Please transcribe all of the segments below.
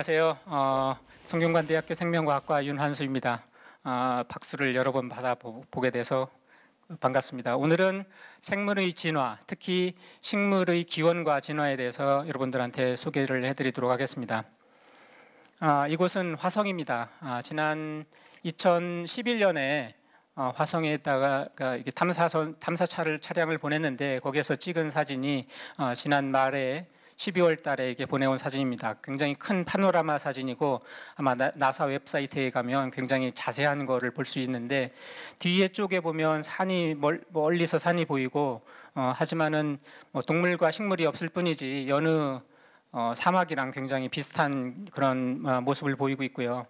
안녕하세요. 어, 성균관대학교 생명과학과 윤환수입니다. 어, 박수를 여러 번 받아보게 돼서 반갑습니다. 오늘은 생물의 진화, 특히 식물의 기원과 진화에 대해서 여러분들한테 소개를 해드리도록 하겠습니다. 아, 이곳은 화성입니다. 아, 지난 2011년에 어, 화성에다가 탐사선 탐사차를 차량을 보냈는데 거기에서 찍은 사진이 어, 지난 말에 12월 달에 이게 보내온 사진입니다. 굉장히 큰 파노라마 사진이고 아마 나, 사 웹사이트에 가면 굉장히 자세한 거를 볼 수 있는데 뒤에 쪽에 보면 산이 멀, 멀리서 산이 보이고 어, 하지만은 뭐 동물과 식물이 없을 뿐이지 여느 어, 사막이랑 굉장히 비슷한 그런 어, 모습을 보이고 있고요.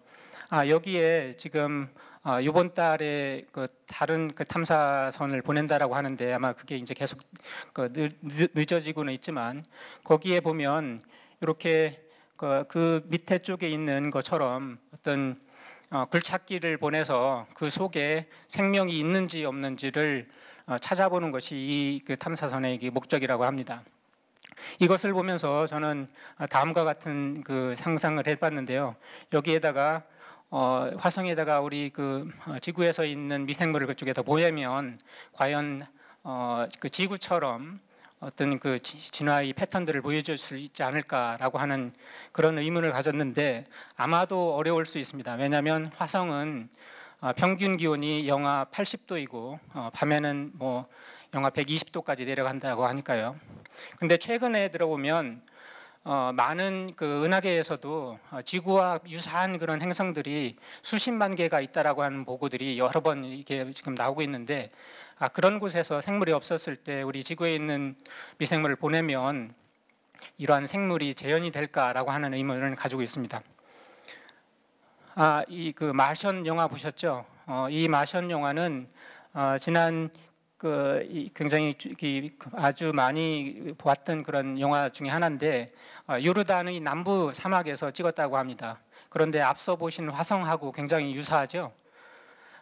아 여기에 지금 아, 어, 이번 달에 그 다른 그 탐사선을 보낸다라고 하는데 아마 그게 이제 계속 그 늦, 어지고는 있지만 거기에 보면 이렇게 그, 그 밑에 쪽에 있는 것처럼 어떤 어, 굴착기를 보내서 그 속에 생명이 있는지 없는지를 어, 찾아보는 것이 이 그 탐사선의 목적이라고 합니다. 이것을 보면서 저는 어, 다음과 같은 그 상상을 해봤는데요. 여기에다가 어, 화성에다가 우리 그 어, 지구에서 있는 미생물을 그쪽에다 보내면 과연 어, 그 지구처럼 어떤 그 진화의 패턴들을 보여줄 수 있지 않을까라고 하는 그런 의문을 가졌는데 아마도 어려울 수 있습니다. 왜냐하면 화성은 어, 평균 기온이 영하 80도이고 어, 밤에는 뭐 영하 120도까지 내려간다고 하니까요. 근데 최근에 들어보면 어, 많은 그 은하계에서도 어, 지구와 유사한 그런 행성들이 수십만 개가 있다라고 하는 보고들이 여러 번 이게 지금 나오고 있는데 아, 그런 곳에서 생물이 없었을 때 우리 지구에 있는 미생물을 보내면 이러한 생물이 재현이 될까라고 하는 의문을 가지고 있습니다. 아, 이 그 마션 영화 보셨죠? 어, 이 마션 영화는 어, 지난 그 굉장히 아주 많이 보았던 그런 영화 중에 하나인데 어, 요르단의 남부 사막에서 찍었다고 합니다. 그런데 앞서 보신 화성하고 굉장히 유사하죠.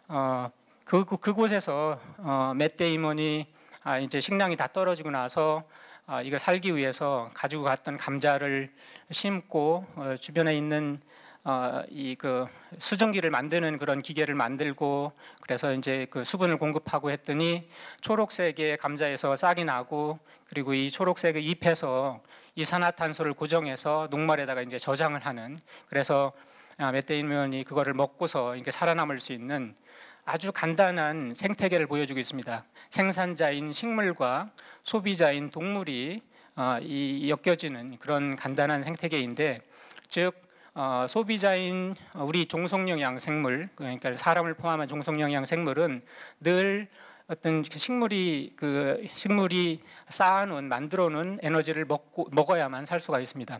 어, 그, 그 곳에서 어, 맷데이먼이 아, 이제 식량이 다 떨어지고 나서 아, 이걸 살기 위해서 가지고 갔던 감자를 심고 어, 주변에 있는 어, 이그 수증기를 만드는 그런 기계를 만들고 그래서 이제 그 수분을 공급하고 했더니 초록색의 감자에서 싹이 나고 그리고 이 초록색의 잎에서 이산화탄소를 고정해서 녹말에다가 이제 저장을 하는 그래서 메테인면이 아, 그거를 먹고서 이렇게 살아남을 수 있는 아주 간단한 생태계를 보여주고 있습니다. 생산자인 식물과 소비자인 동물이 어, 이 엮여지는 그런 간단한 생태계인데 즉 어, 소비자인 우리 종속영양 생물 그러니까 사람을 포함한 종속영양 생물은 늘 어떤 식물이 그 식물이 쌓아놓은 만들어놓은 에너지를 먹고 먹어야만 살 수가 있습니다.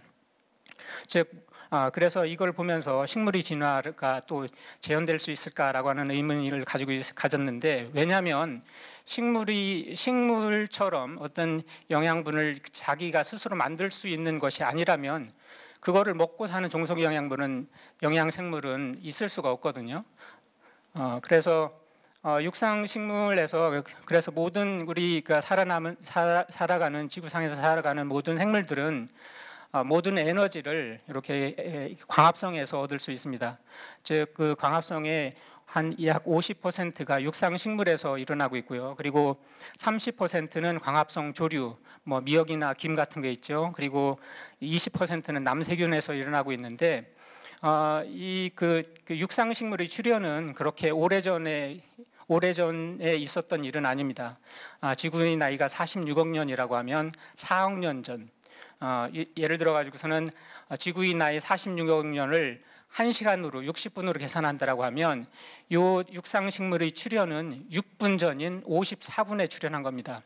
즉 아, 그래서 이걸 보면서 식물이 진화가 또 재현될 수 있을까라고 하는 의문을 가지고 있, 가졌는데 왜냐하면 식물이 식물처럼 어떤 영양분을 자기가 스스로 만들 수 있는 것이 아니라면 그거를 먹고 사는 종속 영양분은 영양생물은 있을 수가 없거든요. 어, 그래서 어, 육상 식물에서 그, 그래서 모든 우리가 살아남은 사, 살아가는 지구상에서 살아가는 모든 생물들은 어, 모든 에너지를 이렇게 광합성에서 얻을 수 있습니다. 즉 그 광합성에 한약 50%가 육상 식물에서 일어나고 있고요. 그리고 30%는 광합성 조류, 뭐 미역이나 김 같은 게 있죠. 그리고 20%는 남세균에서 일어나고 있는데 어, 이그 그, 그 육상 식물의 출현은 그렇게 오래전에 오래전에 있었던 일은 아닙니다. 아, 지구의 나이가 46억 년이라고 하면 4억 년 전. 어, 예, 예를 들어 가지고서는 지구인 나이 46억 년을 1시간으로 60분으로 계산한다라고 하면 요 육상식물의 출현은 6분 전인 54분에 출현한 겁니다.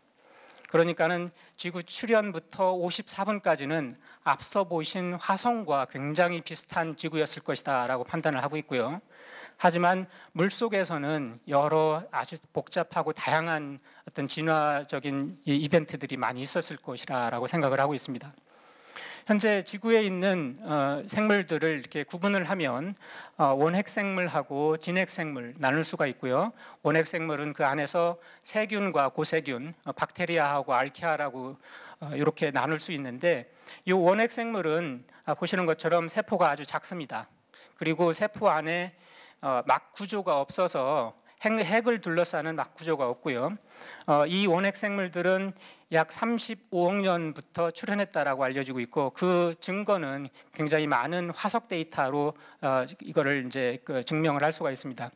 그러니까는 지구 출현부터 54분까지는 앞서 보신 화성과 굉장히 비슷한 지구였을 것이다라고 판단을 하고 있고요. 하지만 물 속에서는 여러 아주 복잡하고 다양한 어떤 진화적인 이벤트들이 많이 있었을 것이라고 생각을 하고 있습니다. 현재 지구에 있는 어, 생물들을 이렇게 구분을 하면 어, 원핵 생물하고 진핵 생물 나눌 수가 있고요. 원핵 생물은 그 안에서 세균과 고세균, 어, 박테리아하고 알키아라고 어, 이렇게 나눌 수 있는데 이 원핵 생물은 아, 보시는 것처럼 세포가 아주 작습니다. 그리고 세포 안에 어, 막 구조가 없어서 핵, 을 둘러싸는 막 구조가 없고요. 어, 이 원핵 생물들은 약 35억 년부터 출현했다라고 알려지고 있고 그 증거는 굉장히 많은 화석 데이터로 어, 이거를 이제 그 증명을 할 수가 있습니다.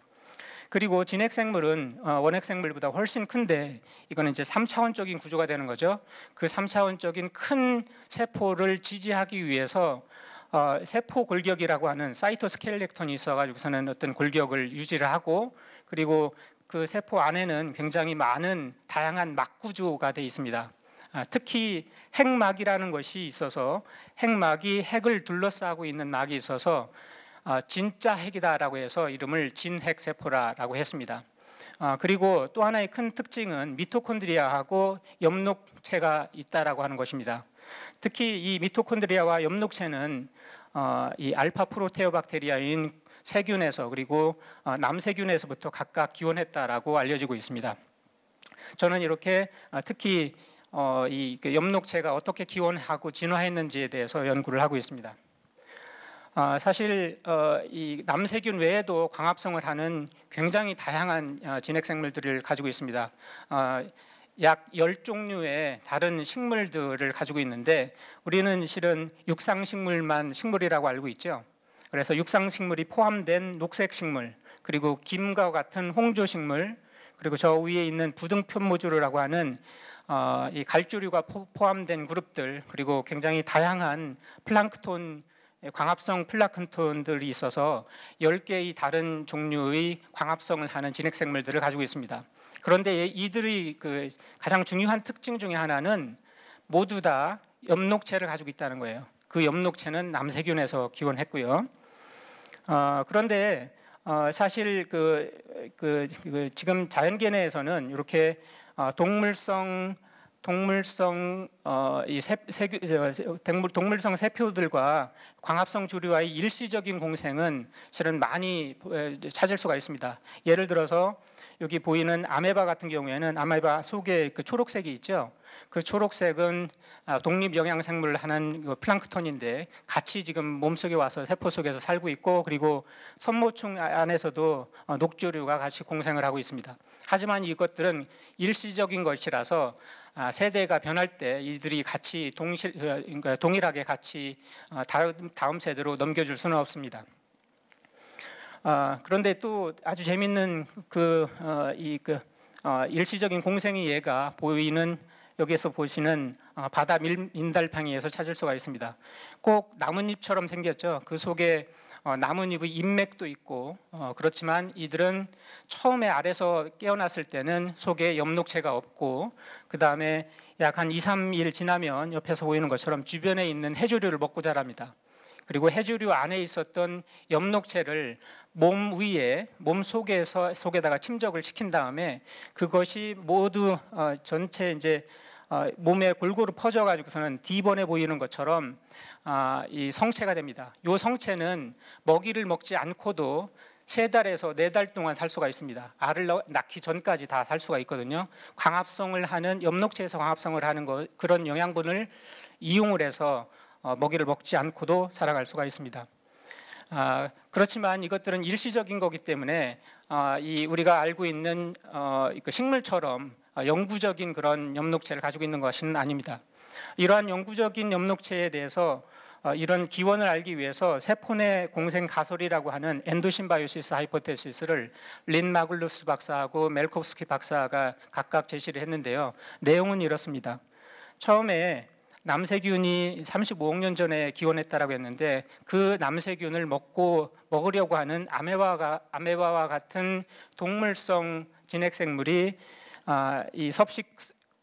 그리고 진핵 생물은 어, 원핵 생물보다 훨씬 큰데 이거는 이제 3차원적인 구조가 되는 거죠. 그 3차원적인 큰 세포를 지지하기 위해서 어, 세포 골격이라고 하는 사이토스켈렉톤이 있어가지고서는 어떤 골격을 유지를 하고 그리고 그 세포 안에는 굉장히 많은 다양한 막 구조가 되어 있습니다. 아, 특히 핵막이라는 것이 있어서 핵막이 핵을 둘러싸고 있는 막이 있어서 아, 진짜 핵이다라고 해서 이름을 진핵세포라라고 했습니다. 아, 그리고 또 하나의 큰 특징은 미토콘드리아하고 엽록체가 있다라고 하는 것입니다. 특히 이 미토콘드리아와 엽록체는 어, 이 알파 프로테오박테리아인 세균에서 그리고 어, 남세균에서부터 각각 기원했다라고 알려지고 있습니다. 저는 이렇게 어, 특히 어, 이 엽록체가 그 어떻게 기원하고 진화했는지에 대해서 연구를 하고 있습니다. 아, 사실 이 남세균 외에도 광합성을 하는 굉장히 다양한 진핵생물들을 가지고 있습니다. 약 10종류의 다른 식물들을 가지고 있는데 우리는 실은 육상식물만 식물이라고 알고 있죠. 그래서 육상 식물이 포함된 녹색 식물, 그리고 김과 같은 홍조 식물, 그리고 저 위에 있는 부등편모주류라고 하는 어, 이 갈조류가 포, 함된 그룹들, 그리고 굉장히 다양한 플랑크톤 예, 광합성 플라크톤들이 있어서 10개의 다른 종류의 광합성을 하는 진핵생물들을 가지고 있습니다. 그런데 이들의 그 가장 중요한 특징 중의 하나는 모두 다 엽록체를 가지고 있다는 거예요. 그 엽록체는 남세균에서 기원했고요. 어, 그런데 어, 사실 그, 그, 그, 지금 자연계내에서는 이렇게 어, 동물성 동물성 어, 이 세, 세, 어, 동물, 성 세표들과 광합성 주류와의 일시적인 공생은 실은 많이 어, 찾을 수가 있습니다. 예를 들어서 여기 보이는 아메바 같은 경우에는 아메바 속에 그 초록색이 있죠. 그 초록색은 아, 독립 영양생물을 하는 그 플랑크톤인데 같이 지금 몸속에 와서 세포 속에서 살고 있고 그리고 선모충 아, 안에서도 어, 녹조류가 같이 공생을 하고 있습니다. 하지만 이것들은 일시적인 것이라서 아, 세대가 변할 때 이들이 같이 동실 어, 그러니까 동일하게 같이 어, 다음 세대로 넘겨줄 수는 없습니다. 아, 그런데 또 아주 재밌는 그, 어, 이, 그 어, 일시적인 공생의 예가 보이는 여기에서 보시는 어, 바다 밀, 인달팡이에서 찾을 수가 있습니다. 꼭 나뭇잎처럼 생겼죠. 그 속에 어, 나뭇잎의 인맥도 있고 어, 그렇지만 이들은 처음에 알에서 깨어났을 때는 속에 엽록체가 없고 그 다음에 약한 2, 3일 지나면 옆에서 보이는 것처럼 주변에 있는 해조류를 먹고 자랍니다. 그리고 해조류 안에 있었던 엽록체를 몸 위에 몸 속에서 속에다가 침적을 시킨 다음에 그것이 모두 어, 전체 이제 어, 몸에 골고루 퍼져 가지고서는 D번에 보이는 것처럼 아, 이 성체가 됩니다. 요 성체는 먹이를 먹지 않고도 세 달에서 네 달 동안 살 수가 있습니다. 알을 낳기 전까지 다 살 수가 있거든요. 광합성을 하는 엽록체에서 광합성을 하는 것, 그런 영양분을 이용을 해서 어, 먹이를 먹지 않고도 살아갈 수가 있습니다. 아, 그렇지만 이것들은 일시적인 거기 때문에 아, 이 우리가 알고 있는 어, 그 식물처럼 아, 영구적인 그런 엽록체를 가지고 있는 것은 아닙니다. 이러한 영구적인 엽록체에 대해서 어, 이런 기원을 알기 위해서 세포내 공생 가설이라고 하는 엔도신바이오시스 하이포테시스를 린 마글루스 박사하고 멜코프스키 박사가 각각 제시를 했는데요. 내용은 이렇습니다. 처음에 남세균이 35억 년 전에 기원했다라고 했는데 그 남세균을 먹고 먹으려고 하는 아메바가, 아메바와 같은 동물성 진핵생물이 아, 이 섭식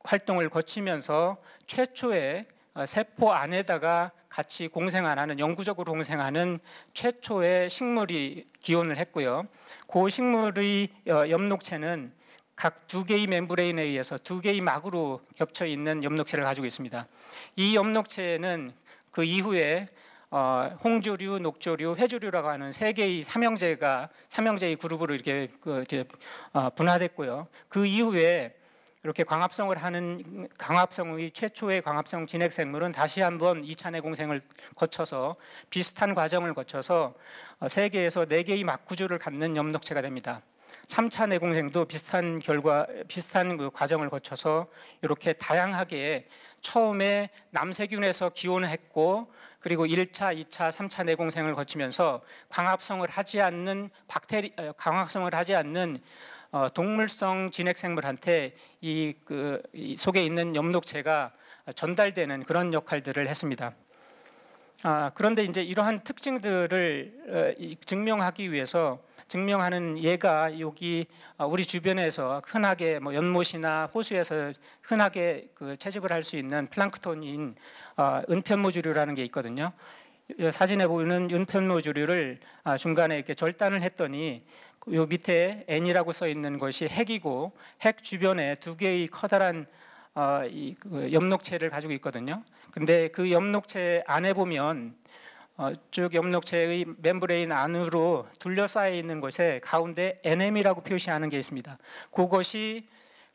활동을 거치면서 최초의 어, 세포 안에다가 같이 공생하는 영구적으로 공생하는 최초의 식물이 기원을 했고요. 그 식물의 어, 엽록체는 각두 개의 멤브레인에 의해서 두 개의 막으로 겹쳐 있는 염록체를 가지고 있습니다. 이 엽록체는 그 이후에 어, 홍조류, 녹조류, 회조류라고 하는 세 개의 삼형제가 삼형제의 그룹으로 이렇게 그 이제 어, 분화됐고요. 그 이후에 이렇게 광합성을 하는 광합성의 최초의 광합성 진핵 생물은 다시 한번 2차 내공생을 거쳐서 비슷한 과정을 거쳐서 어, 세 개에서 네 개의 막 구조를 갖는 엽록체가 됩니다. 3차 내공생도 비슷한 결과, 비슷한 그 과정을 거쳐서 이렇게 다양하게 처음에 남세균에서 기온했고 그리고 1차, 2차, 3차 내공생을 거치면서 광합성을 하지 않는 박테리, 어, 광합성을 하지 않는 어, 동물성 진핵생물한테 이, 그, 이 속에 있는 엽록체가 전달되는 그런 역할들을 했습니다. 아, 그런데 이제 이러한 특징들을 어, 증명하기 위해서 증명하는 예가 여기 어, 우리 주변에서 흔하게 뭐 연못이나 호수에서 흔하게 그 채집을 할 수 있는 플랑크톤인 어, 은편모주류라는 게 있거든요. 사진에 보이는 은편모주류를 아, 중간에 이렇게 절단을 했더니 요 밑에 N이라고 써 있는 것이 핵이고 핵 주변에 두 개의 커다란 어, 그 엽록체를 가지고 있거든요. 근데 그 엽록체 안에 보면 어, 쭉 엽록체의 멤브레인 안으로 둘러싸여 있는 곳에 가운데 NM이라고 표시하는 게 있습니다. 그것이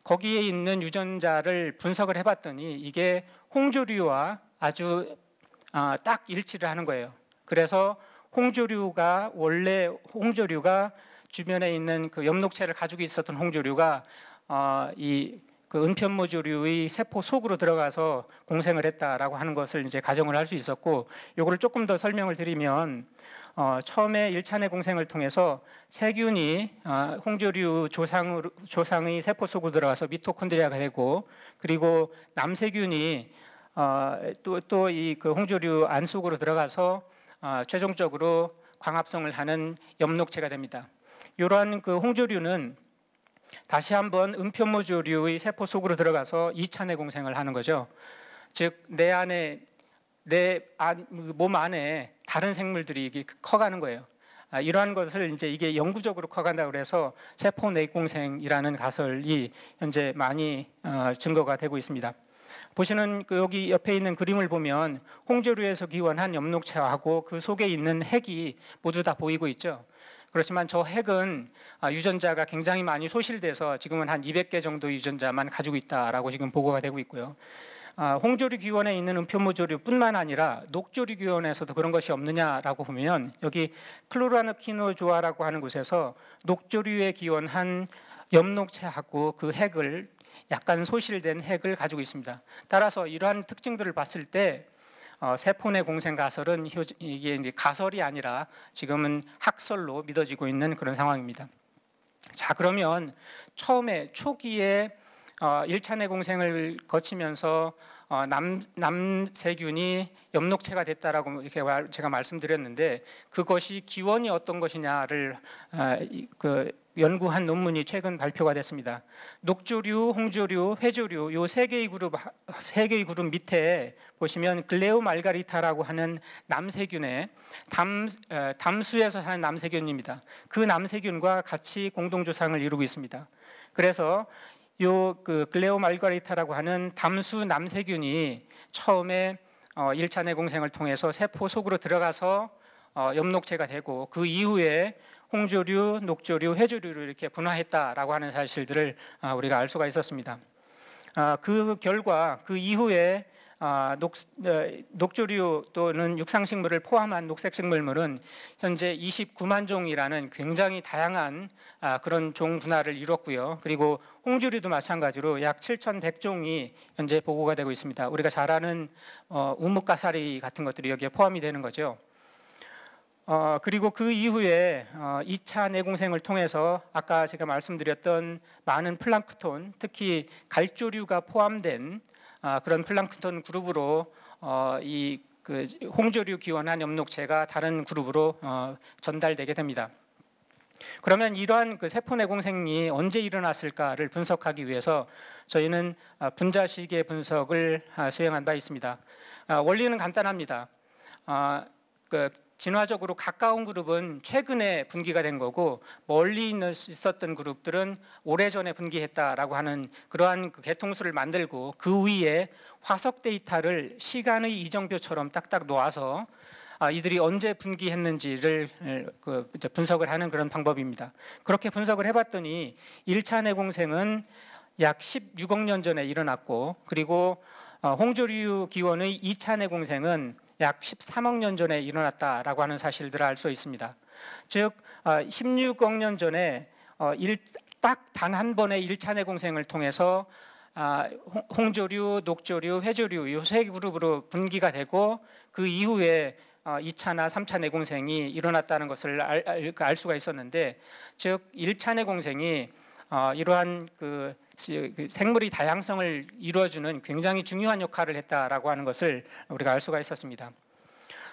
거기에 있는 유전자를 분석을 해봤더니 이게 홍조류와 아주 아, 딱 일치를 하는 거예요. 그래서 홍조류가 원래 홍조류가 주변에 있는 그 엽록체를 가지고 있었던 홍조류가 어, 이 그은편무조류의 세포 속으로 들어가서 공생을 했다라고 하는 것을 이제 가정을 할 수 있었고 요거를 조금 더 설명을 드리면 어, 처음에 일차내 공생을 통해서 세균이 어, 홍조류 조상 조상의 세포 속으로 들어가서 미토콘드리아가 되고 그리고 남세균이 어, 또또 이 그 홍조류 안 속으로 들어가서 어, 최종적으로 광합성을 하는 염록체가 됩니다. 이러한 그 홍조류는 다시 한번 은표무조류의 세포 속으로 들어가서 2차 내공생을 하는 거죠. 즉 내 안에 내 몸 안에 다른 생물들이 커가는 거예요. 아, 이러한 것을 이제 이게 영구적으로 커간다 그래서 세포 내공생이라는 가설이 현재 많이 어, 증거가 되고 있습니다. 보시는 그 여기 옆에 있는 그림을 보면 홍조류에서 기원한 엽록체하고 그 속에 있는 핵이 모두 다 보이고 있죠. 그렇지만 저 핵은 아, 유전자가 굉장히 많이 소실돼서 지금은 한 200개 정도 유전자만 가지고 있다라고 지금 보고가 되고 있고요. 아, 홍조류기원에 있는 음표무조류뿐만 아니라 녹조류기원에서도 그런 것이 없느냐라고 보면 여기 클로라느키노조아라고 하는 곳에서 녹조류에 기원한 엽록체하고 그 핵을 약간 소실된 핵을 가지고 있습니다. 따라서 이러한 특징들을 봤을 때 어, 세폰의 공생 가설은 이게 이제 가설이 아니라 지금은 학설로 믿어지고 있는 그런 상황입니다. 자 그러면 처음에 초기에 어, 1차 내공생을 거치면서 어, 남 남세균이 엽록체가 됐다라고 이렇게 제가 말씀드렸는데 그것이 기원이 어떤 것이냐를 어, 그 연구한 논문이 최근 발표가 됐습니다. 녹조류, 홍조류, 회조류 요세 개의 그룹 세 개의 그룹 밑에 보시면 글레오 말가리타라고 하는 남세균의 담 어, 담수에서 사는 남세균입니다. 그 남세균과 같이 공동 조상을 이루고 있습니다. 그래서 요그 글레오말가리타라고 하는 담수 남세균이 처음에 어, 1차 내공생을 통해서 세포 속으로 들어가서 어, 엽록체가 되고 그 이후에 홍조류, 녹조류, 해조류를 이렇게 분화했다라고 하는 사실들을 어, 우리가 알 수가 있었습니다. 아, 그 결과 그 이후에 아, 녹, 어, 녹조류 또는 육상식물을 포함한 녹색식물물은 현재 29만 종이라는 굉장히 다양한 아, 그런 종 분화를 이뤘고요. 그리고 홍주류도 마찬가지로 약 7,100종이 현재 보고가 되고 있습니다. 우리가 잘 아는 어, 우뭇가사리 같은 것들이 여기에 포함이 되는 거죠. 어, 그리고 그 이후에 어, 2차 내공생을 통해서 아까 제가 말씀드렸던 많은 플랑크톤, 특히 갈조류가 포함된 아, 그런 플랑크톤 그룹으로 어, 이 그 홍조류 기원한 엽록체가 다른 그룹으로 어, 전달되게 됩니다. 그러면 이러한 그 세포 내공생리 언제 일어났을까를 분석하기 위해서 저희는 아, 분자식의 분석을 아, 수행한 바 있습니다. 원리는 간단합니다. 그 진화적으로 가까운 그룹은 최근에 분기가 된 거고 멀리 있었던 그룹들은 오래전에 분기했다라고 하는 그러한 그 개통수를 만들고 그 위에 화석 데이터를 시간의 이정표처럼 딱딱 놓아서 아, 이들이 언제 분기했는지를 그 분석을 하는 그런 방법입니다. 그렇게 분석을 해봤더니 1차 내공생은 약 16억 년 전에 일어났고 그리고 어, 홍조류 기원의 2차 내공생은 약 13억 년 전에 일어났다라고 하는 사실들을 알 수 있습니다. 즉 16억 어, 년 전에 어, 딱단 한 번의 1차 내공생을 통해서 아, 홍조류, 녹조류, 회조류 이세 그룹으로 분기가 되고 그 이후에 2차나 어, 3차 내공생이 일어났다는 것을 알, 수가 있었는데 즉 1차 내공생이 이러한 그그 생물의 다양성을 이루어주는 굉장히 중요한 역할을 했다라고 하는 것을 우리가 알 수가 있었습니다.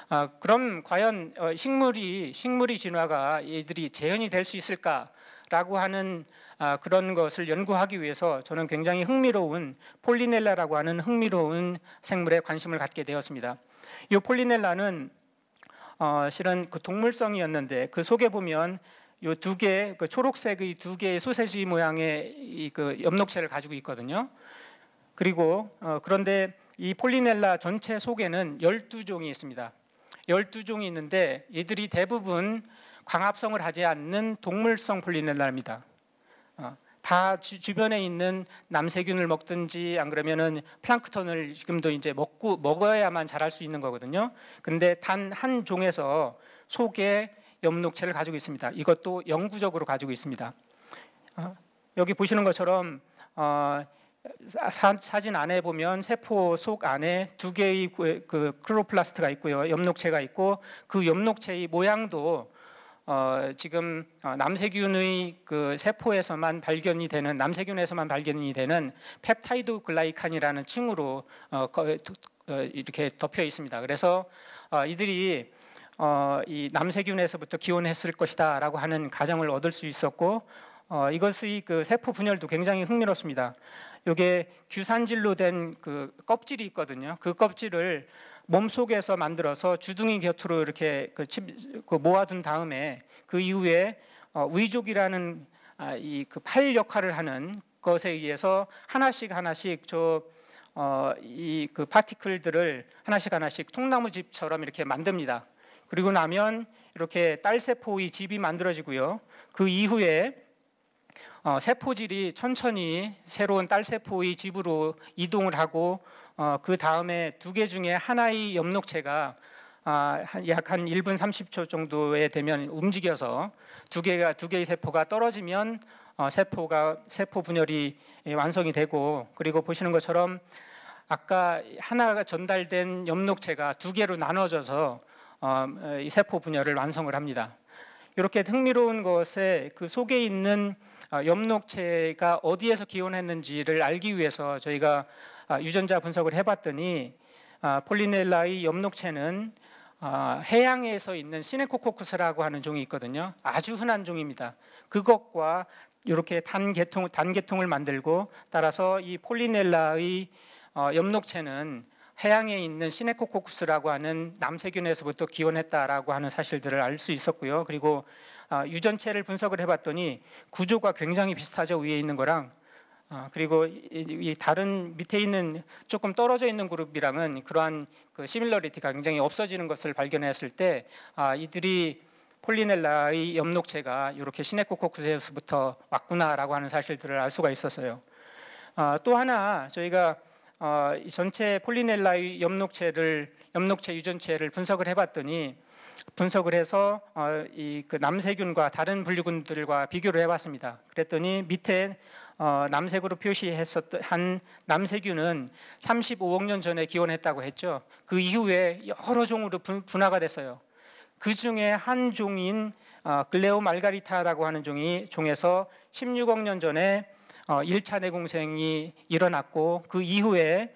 아, 그럼 과연 어, 식물이 식물의 진화가 얘들이 재현이 될 수 있을까라고 하는 아, 그런 것을 연구하기 위해서 저는 굉장히 흥미로운 폴리넬라라고 하는 흥미로운 생물에 관심을 갖게 되었습니다. 이 폴리넬라는 어, 실은 그 동물성이었는데 그 속에 보면 요두 개, 그 초록색의 두 개의 소세지 모양의 이그 엽록체를 가지고 있거든요. 그리고 어, 그런데 이 폴리넬라 전체 속에는 12종이 있습니다. 12종이 있는데 이들이 대부분 광합성을 하지 않는 동물성 폴리넬라입니다. 어, 다 주, 변에 있는 남세균을 먹든지 안 그러면은 플랑크톤을 지금도 이제 먹고 먹어야만 자랄 수 있는 거거든요. 근데 단 한 종에서 속에 염록체를 가지고 있습니다. 이것도 영구적으로 가지고 있습니다. 어, 여기 보시는 것처럼 어, 사, 진 안에 보면 세포 속 안에 두 개의 그, 그 클로플라스트가 있고요, 엽록체가 있고 그 엽록체의 모양도 어, 지금 어, 남세균의 그 세포에서만 발견이 되는 남세균에서만 발견이 되는 펩타이드 글라이칸이라는 층으로 어, 어, 이렇게 덮여 있습니다. 그래서 어, 이들이 어, 이 남세균에서부터 기원했을 것이다라고 하는 가정을 얻을 수 있었고 어, 이것의 그 세포 분열도 굉장히 흥미롭습니다. 이게 규산질로 된 그 껍질이 있거든요. 그 껍질을 몸 속에서 만들어서 주둥이 곁으로 이렇게 그, 칩, 그 모아둔 다음에 그 이후에 어, 위족이라는 아, 이그 팔 역할을 하는 것에 의해서 하나씩 하나씩 저 어, 이그 파티클들을 하나씩 하나씩 통나무집처럼 이렇게 만듭니다. 그리고 나면 이렇게 딸세포의 집이 만들어지고요. 그 이후에 어, 세포질이 천천히 새로운 딸세포의 집으로 이동을 하고 어, 그 다음에 두 개 중에 하나의 엽록체가 약 한 1분 30초 정도에 되면 움직여서 두 개가 두 개의 세포가 떨어지면 어, 세포가 세포 분열이 완성이 되고 그리고 보시는 것처럼 아까 하나가 전달된 엽록체가 두 개로 나눠져서 어, 이 세포 분열을 완성을 합니다. 이렇게 흥미로운 것에 그 속에 있는 어, 엽록체가 어디에서 기원했는지를 알기 위해서 저희가 어, 유전자 분석을 해봤더니 폴리넬라의 엽록체는 해양에서 있는 시네코코쿠스라고 하는 종이 있거든요. 아주 흔한 종입니다. 그것과 이렇게 단계통 단계통을 만들고 따라서 이 폴리넬라의 엽록체는 해양에 있는 시네코코쿠스라고 하는 남세균에서부터 기원했다라고 하는 사실들을 알 수 있었고요. 그리고 아, 유전체를 분석을 해봤더니 구조가 굉장히 비슷하죠. 위에 있는 거랑 아, 그리고 이, 다른 밑에 있는 조금 떨어져 있는 그룹이랑은 그러한 그 시밀러리티가 굉장히 없어지는 것을 발견했을 때 아, 이들이 폴리넬라의 엽록체가 이렇게 시네코코쿠스에서부터 왔구나라고 하는 사실들을 알 수가 있었어요. 또 하나 저희가 어, 이 전체 폴리넬라의 엽록체를 엽록체 유전체를 분석을 해봤더니 분석을 해서 어, 이그 남세균과 다른 분류군들과 비교를 해봤습니다. 그랬더니 밑에 어, 남색으로 표시했었던 한 남세균은 35억 년 전에 기원했다고 했죠. 그 이후에 여러 종으로 분, 분화가 됐어요. 그 중에 한 종인 어, 글레오 말가리타라고 하는 종이 종에서 16억 년 전에 1차 어, 내공생이 일어났고 그 이후에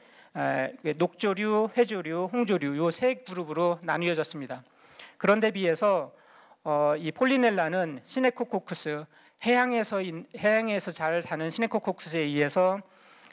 그 녹조류, 회조류 홍조류 요 세 그룹으로 나뉘어졌습니다. 그런데 비해서 어, 이 폴리넬라는 시네코코크스 해양에서 해양에서 잘 사는 시네코코크스에 의해서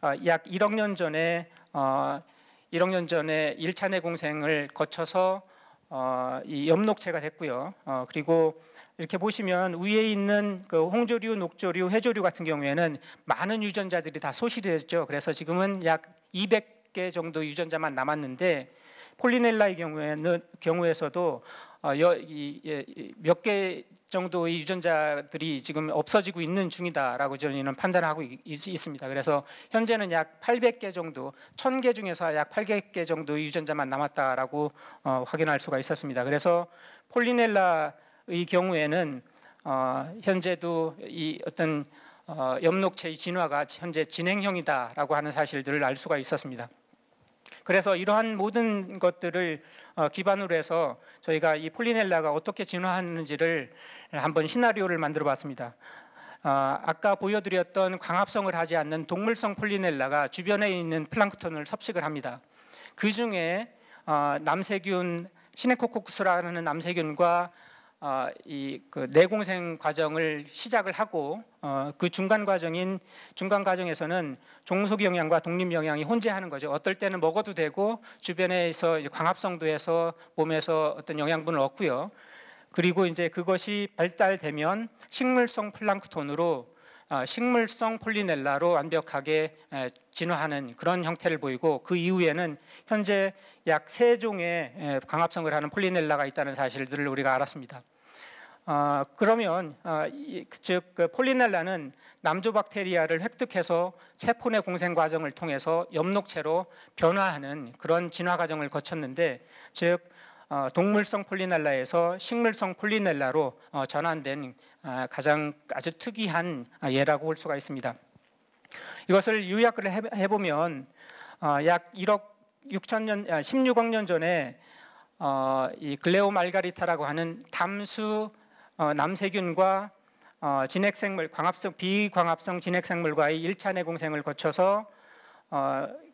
어, 약 1억 년 전에 1억 년 전에 일차 내공생을 거쳐서 어, 이 엽록체가 됐고요. 어, 그리고 이렇게 보시면 위에 있는 그 홍조류, 녹조류, 해조류 같은 경우에는 많은 유전자들이 다 소실이 됐죠. 그래서 지금은 약 200개 정도 유전자만 남았는데 폴리넬라의 경우에는 경우에서도 어, 예, 몇개 정도의 유전자들이 지금 없어지고 있는 중이다라고 저희는 판단하고 있습니다. 그래서 현재는 약 800개 정도, 1000개 중에서 약 800개 정도의 유전자만 남았다라고 어, 확인할 수가 있었습니다. 그래서 폴리넬라의 경우에는 어, 현재도 이 어떤 어, 엽록체의 진화가 현재 진행형이다라고 하는 사실들을 알 수가 있었습니다. 그래서 이러한 모든 것들을 어, 기반으로 해서 저희가 이 폴리넬라가 어떻게 진화하는지를 한번 시나리오를 만들어 봤습니다. 어, 아까 보여드렸던 광합성을 하지 않는 동물성 폴리넬라가 주변에 있는 플랑크톤을 섭식을 합니다. 그 중에 어, 남세균 시네코코쿠스라는 남세균과 어, 이그 내공생 과정을 시작을 하고 어, 그 중간 과정인 중간 과정에서는 종속 영양과 독립 영양이 혼재하는 거죠. 어떨 때는 먹어도 되고 주변에서 광합성도 해서 몸에서 어떤 영양분을 얻고요. 그리고 이제 그것이 발달되면 식물성 플랑크톤으로 어, 식물성 폴리넬라로 완벽하게 진화하는 그런 형태를 보이고 그 이후에는 현재 약 3종의 광합성을 하는 폴리넬라가 있다는 사실들을 우리가 알았습니다. 어, 그러면 어, 즉 그 폴리넬라는 남조 박테리아를 획득해서 세포내 공생 과정을 통해서 엽록체로 변화하는 그런 진화 과정을 거쳤는데 즉 어, 동물성 폴리넬라에서 식물성 폴리넬라로 어, 전환된 아, 가장 아주 특이한 아, 예라고 볼 수가 있습니다. 이것을 요약을 해보면 어, 약 1억 6천 년, 16억 아, 년 전에 이 글레오 말가리타라고 하는 담수 남세균과 진핵생물, 광합성 비광합성 진핵생물과의 1차 내공생을 거쳐서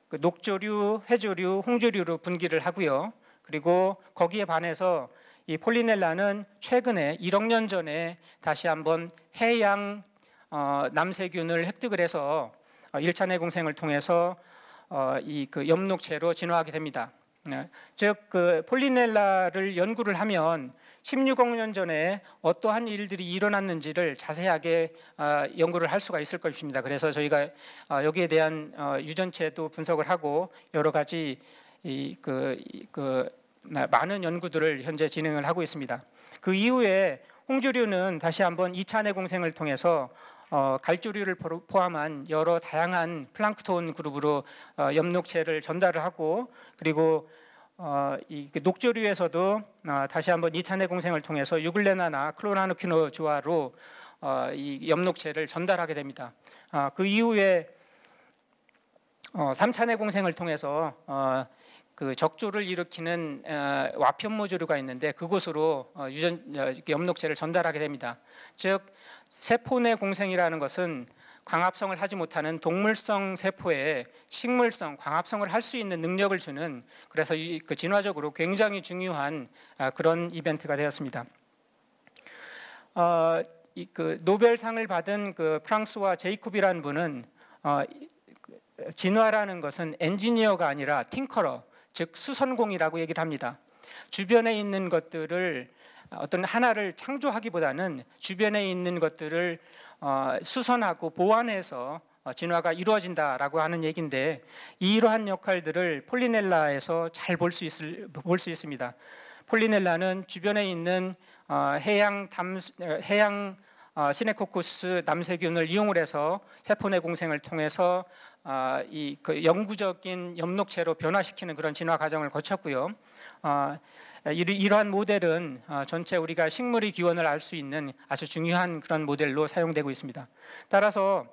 그 녹조류, 회조류, 홍조류로 분기를 하고요. 그리고 거기에 반해서 이 폴리넬라는 최근에 1억 년 전에 다시 한번 해양 어, 남세균을 획득을 해서 어, 일차 내공생을 통해서 어, 이그 엽록체로 진화하게 됩니다. 네. 즉 그 폴리넬라를 연구를 하면 16억 년 전에 어떠한 일들이 일어났는지를 자세하게 어, 연구를 할 수가 있을 것입니다. 그래서 저희가 어, 여기에 대한 어, 유전체도 분석을 하고 여러 가지 이그 그, 그 많은 연구들을 현재 진행을 하고 있습니다. 그 이후에 홍조류는 다시 한번 2차 내공생을 통해서 어, 갈조류를 포함한 여러 다양한 플랑크톤 그룹으로 어, 엽록체를 전달을 하고 그리고 어, 이 그 녹조류에서도 어, 다시 한번 2차 내공생을 통해서 유글레나나 클로나누키노 조화로 어, 이 엽록체를 전달하게 됩니다. 어, 그 이후에 어, 3차 내공생을 통해서 어, 그 적조를 일으키는 어, 와편모조류가 있는데 그곳으로 어, 유전 어, 엽록체를 전달하게 됩니다. 즉 세포 내 공생이라는 것은 광합성을 하지 못하는 동물성 세포에 식물성 광합성을 할 수 있는 능력을 주는 그래서 그 진화적으로 굉장히 중요한 아, 그런 이벤트가 되었습니다. 어, 그 노벨상을 받은 그 프랑스와 제이콥이라는 분은 어, 그 진화라는 것은 엔지니어가 아니라 팅커러 즉 수선공이라고 얘기를 합니다. 주변에 있는 것들을 어떤 하나를 창조하기보다는 주변에 있는 것들을 어, 수선하고 보완해서 어, 진화가 이루어진다라고 하는 얘기인데 이러한 역할들을 폴리넬라에서 잘 볼 수 있을 볼 수 있습니다. 폴리넬라는 주변에 있는 어, 해양 담 해양 어, 시네코쿠스 남세균을 이용을 해서 세포내공생을 통해서 어, 이 그 영구적인 엽록체로 변화시키는 그런 진화 과정을 거쳤고요. 어, 이러한 모델은 전체 우리가 식물의 기원을 알 수 있는 아주 중요한 그런 모델로 사용되고 있습니다. 따라서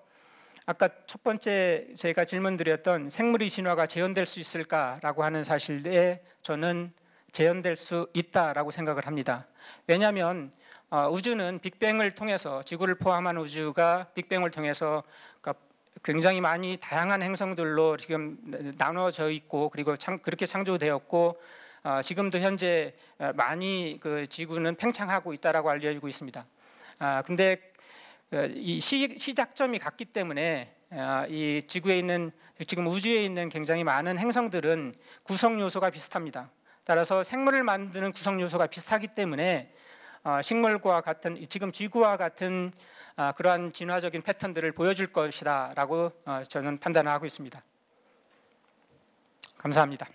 아까 첫 번째 제가 질문드렸던 생물의 진화가 재현될 수 있을까라고 하는 사실에 저는 재현될 수 있다라고 생각을 합니다. 왜냐하면 어, 우주는 빅뱅을 통해서 지구를 포함한 우주가 빅뱅을 통해서 그러니까 굉장히 많이 다양한 행성들로 지금 나눠져 있고 그리고 그렇게 창조되었고 어, 지금도 현재 어, 많이 그 지구는 팽창하고 있다라고 알려지고 있습니다. 아 근데 이 시, 작점이 같기 때문에 이 지구에 있는 지금 우주에 있는 굉장히 많은 행성들은 구성 요소가 비슷합니다. 따라서 생물을 만드는 구성 요소가 비슷하기 때문에 어, 식물과 같은 지금 지구와 같은 어, 그러한 진화적인 패턴들을 보여줄 것이다라고 어, 저는 판단하고 있습니다. 감사합니다.